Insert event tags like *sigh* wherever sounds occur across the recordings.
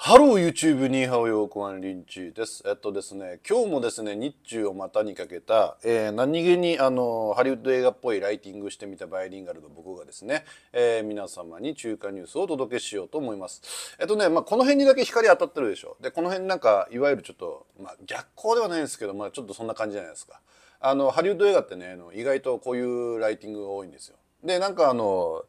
ハロー YouTube ニーハオヨークワンリンチです。えっとですね、今日もですね、日中を股にかけた、えー、何気にあの、ハリウッド映画っぽいライティングしてみたバイリンガルの僕がですね、えー、皆様に中華ニュースをお届けしようと思います。えっとね、まあ、この辺にだけ光当たってるでしょ。で、この辺なんか、いわゆるちょっと、まあ、逆光ではないんですけど、まあ、ちょっとそんな感じじゃないですか。あの、ハリウッド映画ってね、意外とこういうライティングが多いんですよ。でなんかあの、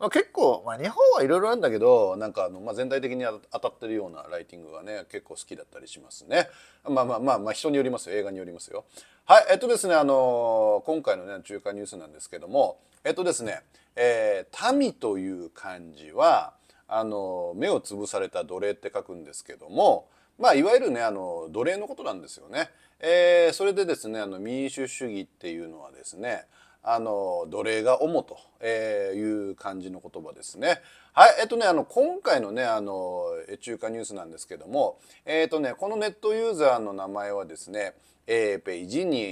まあ、結構、まあ、日本はいろいろあるんだけどなんかあの、まあ、全体的に当たってるようなライティングがね結構好きだったりしますね。まあまあまあ、まあ、人によりますよ映画によりますよ。はいえっとですねあの今回のね中華ニュースなんですけどもえっとですね「えー、民」という漢字はあの目をつぶされた奴隷って書くんですけどもまあいわゆるねあの奴隷のことなんですよね。えー、それでですねあの民主主義っていうのはですねあの奴隷が主と、えいう感じの言葉ですね。はい、えっとね、あの今回のね、あの中華ニュースなんですけども、えっとね、このネットユーザーの名前はですね、えー、ペイジニ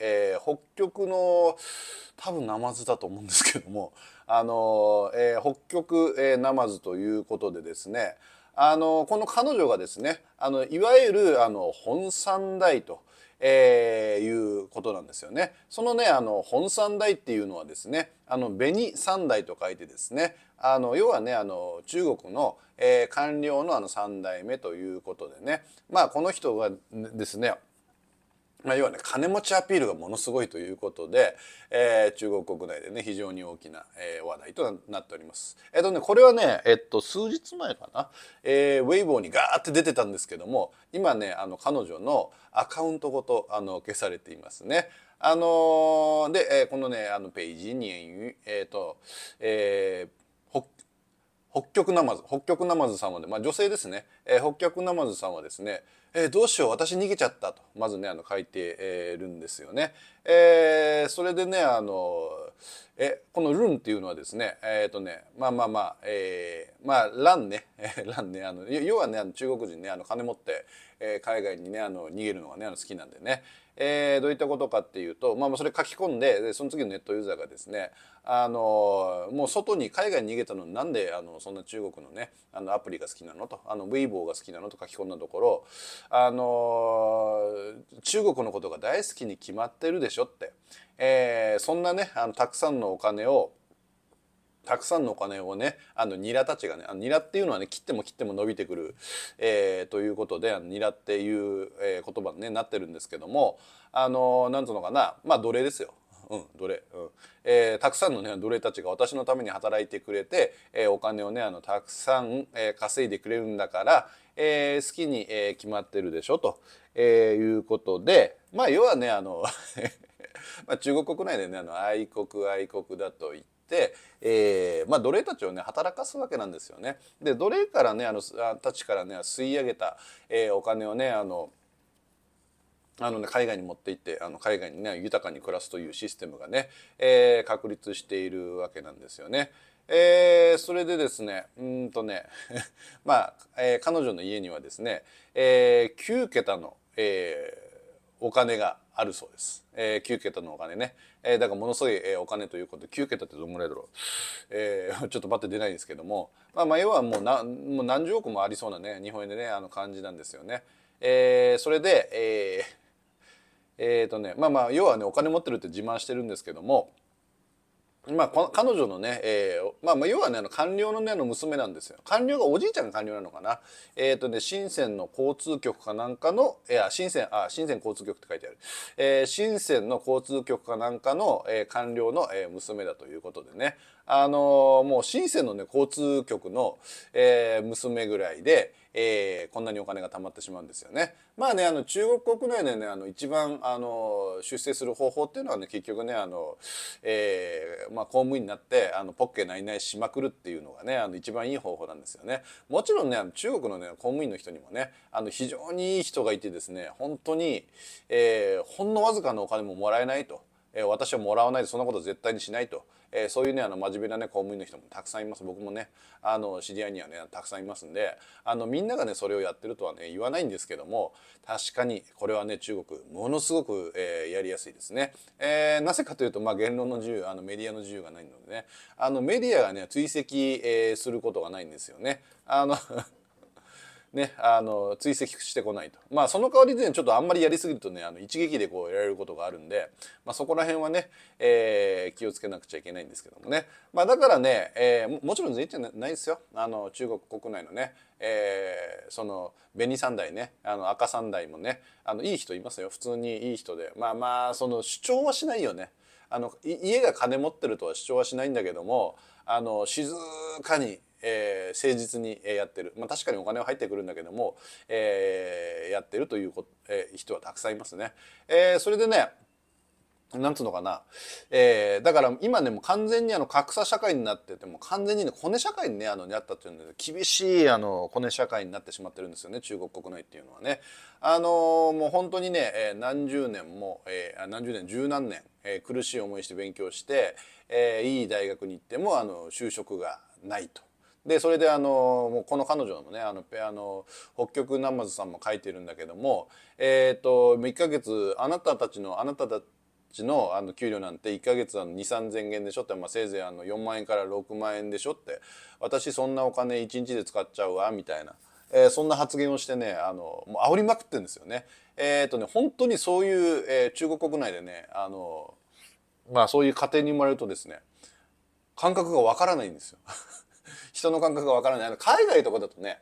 えー、北極の多分ナマズだと思うんですけども、あの、えー、北極、えー、ナマズということでですね、あのこの彼女がですね、あのいわゆるあの本三大と。えー、いうことなんですよね。そのねあの本三代っていうのはですねあの紅三代と書いてですねあの要はねあの中国の、えー、官僚のあの三代目ということでねまあこの人がですねまあ、要はね金持ちアピールがものすごいということで、えー、中国国内でね非常に大きな、えー、話題となっております。えっ、ー、とねこれはねえっと数日前かな、えー、ウェイボーにガーって出てたんですけども今ねあの彼女のアカウントごとあの消されていますね。あのー、で、えー、このねあのページにえっ、ー、と、えー、北極ナマズ北極ナマズさんは、ね、まあ、女性ですね、えー、北極ナマズさんはですねえー、どうしよう私逃げちゃったとまずねあの書いて、えー、るんですよね。えー、それでねあのえこの「ルン」っていうのはですねえっ、ー、とねまあまあまあ、えー、まあ「ランね」*laughs* ランねあの要はねあの中国人ねあの金持って、えー、海外にねあの逃げるのがねあの好きなんでね、えー、どういったことかっていうと、まあ、それ書き込んででその次のネットユーザーがですねあのもう外に海外に逃げたのになんであのそんな中国のねあのアプリが好きなのとあのウェイボーが好きなのと書き込んだところあの中国のことが大好きに決まってるでしょって、えー、そんなねあのたくさんのお金をたくさんのお金をねあのニラたちがねあのニラっていうのはね切っても切っても伸びてくる、えー、ということであのニラっていう、えー、言葉に、ね、なってるんですけどもあのなんつうのかなまあ奴隷ですようん奴隷、うんえー、たくさんの、ね、奴隷たちが私のために働いてくれて、えー、お金をねあのたくさん、えー、稼いでくれるんだから、えー、好きに、えー、決まってるでしょと、えー、いうことでまあ要はねあの *laughs* まあ中国国内でねあの愛国愛国だと言って。えー、まあ、奴隷たちをね働かすわけなんですよね。で奴隷からねあのたちからね吸い上げた、えー、お金をねあのあのね、海外に持っていってあの海外にね豊かに暮らすというシステムがね、えー、確立しているわけなんですよね。えー、それでですねうんとね *laughs* まあ、えー、彼女の家にはですね、えー、9桁の、えお金があるそうです。えー、9桁のお金ね。えー、だからものすごい、えお金ということで、9桁ってどんぐらいだろう。えー、*laughs* ちょっとバッて出ないんですけども、まあ、まあ、要はもうなもう何十億もありそうなね、日本円でね、あの感じなんですよね。えー、それで、えー、えー、とねまあまあ要はねお金持ってるって自慢してるんですけどもまあ、彼女のね、えー、まあ、まあ要はねあの官僚のねあの娘なんですよ官僚がおじいちゃんが官僚なのかなえっ、ー、とね深センの交通局かなんかのいや深センあ深セン交通局って書いてある、え深センの交通局かなんかの、えー、官僚の、え娘だということでねあのもう深センのね交通局の、えー、娘ぐらいで、えー、こんなにお金が貯まってしまうんですよね。まあねあの中国国内でねあの一番あの出世する方法っていうのはね結局ねあの、えーまあ、公務員になってあのポッケないないしまくるっていうのがねあの一番いい方法なんですよね。もちろんねあの中国のね公務員の人にもねあの非常にいい人がいてですね本当に、えー、ほんのわずかのお金ももらえないと。え私はもらわないでそんなこと絶対にしないと、えそういうねあの真面目なね公務員の人もたくさんいます僕もねあの知り合いにはねたくさんいますんであのみんながねそれをやってるとはね言わないんですけども確かにこれはね中国ものすごく、えやりやすいですね、えなぜかというと、まあ、言論の自由あのメディアの自由がないのでねあのメディアがね追跡、えすることがないんですよね。あの *laughs* ね、あの追跡してこないとまあその代わりで、ね、ちょっとあんまりやりすぎるとねあの一撃でこうやられることがあるんで、まあ、そこら辺はね、えー、気をつけなくちゃいけないんですけどもね、まあ、だからね、えー、もちろん全員じゃないですよあの中国国内のね、えー、その紅三代ねあの赤三代もねあのいい人いますよ普通にいい人でまあまあその主張はしないよね。あの家が金持ってるとは主張はしないんだけどもあの静かにえー、誠実にやってる、まあ、確かにお金は入ってくるんだけども、えー、やってるというこえー、人はたくさんいますね。えー、それでねなんつうのかな、えー、だから今ねも完全にあの格差社会になってても完全にねコネ社会にねあのにあったっていうので厳しいあのコネ社会になってしまってるんですよね中国国内っていうのはね。あのー、もう本当にね、えー、何十年も、えー、何十年十何年、えー、苦しい思いして勉強して、えー、いい大学に行ってもあの就職がないと。でそれであのもうこの彼女のねあのの北極ナマズさんも書いてるんだけどもえっ、ー、と1ヶ月あなたたちのあなたたちのあの給料なんて1ヶ月あの2 3 0円でしょって、まあ、せいぜいあの4万円から6万円でしょって私そんなお金1日で使っちゃうわみたいな、えー、そんな発言をしてねあのもう煽りまくってるんですよね。えっ、ー、とね本当にそういう、えー、中国国内でねあの、まあ、そういう家庭に生まれるとですね感覚がわからないんですよ。人の感覚がわからないあの海外とかだとね、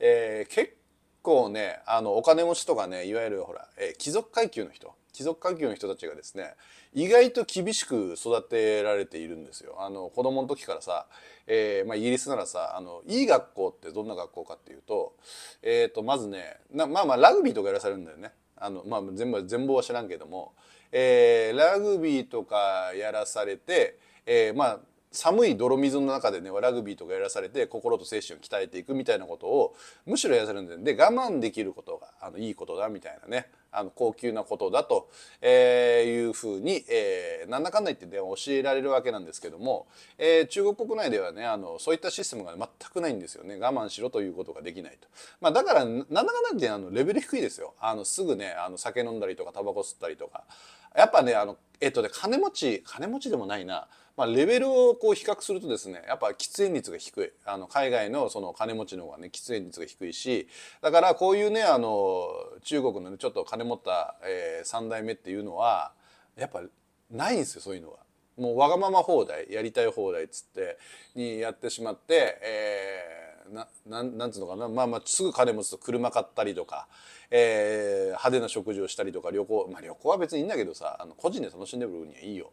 えー、結構ねあのお金持ちとかねいわゆるほら、えー、貴族階級の人貴族階級の人たちがですね意外と厳しく育てられているんですよあの子供の時からさ、えー、まあ、イギリスならさあのいい学校ってどんな学校かっていうと,、えーと、まずねまあまあラグビーとかやらされるんだよねあの、まあ、全部全貌は知らんけども、えー、ラグビーとかやらされて、えー、まあ寒い泥水の中でねラグビーとかやらされて心と精神を鍛えていくみたいなことをむしろやらされるんでで我慢できることがあのいいことだみたいなねあの高級なことだと、えいうふうに、えー、なんだかんだ言って、ね、教えられるわけなんですけども、えー、中国国内ではねあのそういったシステムが全くないんですよね我慢しろということができないと、まあ、だからなんだかんだ言ってあのレベル低いですよあのすぐねあの酒飲んだりとかタバコ吸ったりとかやっぱねあのえっとね金持ち金持ちでもないなまあ、レベルをこう比較するとですねやっぱ喫煙率が低いあの海外のその金持ちの方がね喫煙率が低いしだからこういうねあの中国の、ね、ちょっと金金持った、えー、3代目っていうのはやっぱないんですよそういうのは。もうわがまま放題やりたい放題っつってにやってしまって、えーななんなんつうのかなまあまあすぐ金持つと車買ったりとか、えー、派手な食事をしたりとか旅行まあ旅行は別にいいんだけどさあの個人で楽しんでる分にはいいよ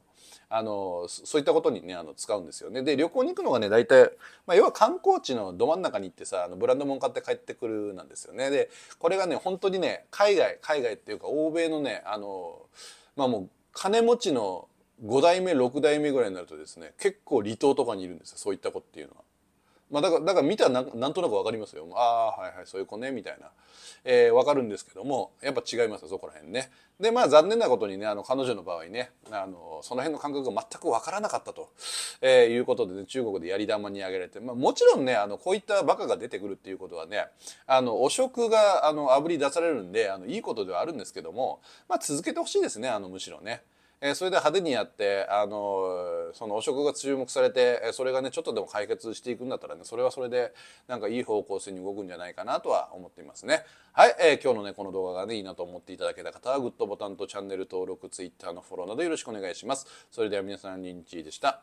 あのそういったことにねあの使うんですよねで旅行に行くのがね大体、まあ、要は観光地のど真ん中に行ってさあのブランド物買って帰ってくるなんですよねでこれがね本当にね海外海外っていうか欧米のねあのまあもう金持ちの5代目6代目ぐらいになるとですね結構離島とかにいるんですよそういった子っていうのは。まあ、だからだから見たらなんとなく分かりますよああはいはいそういう子ねみたいな、えー、分かるんですけどもやっぱ違いますよそこら辺ね。でまあ残念なことにねあの彼女の場合ねあのその辺の感覚が全く分からなかったと、えー、いうことで、ね、中国でやり玉に挙げられて、まあ、もちろんねあのこういったバカが出てくるっていうことはねあの汚職があの炙り出されるんであのいいことではあるんですけども、まあ、続けてほしいですねあのむしろね。えー、それで派手にやってあのその汚職が注目されてえそれがねちょっとでも解決していくんだったらねそれはそれでなんかいい方向性に動くんじゃないかなとは思っていますね。はい、えー、今日のねこの動画がねいいなと思っていただけた方はグッドボタンとチャンネル登録ツイッターのフォローなどよろしくお願いします。それでは皆さんリンチでした。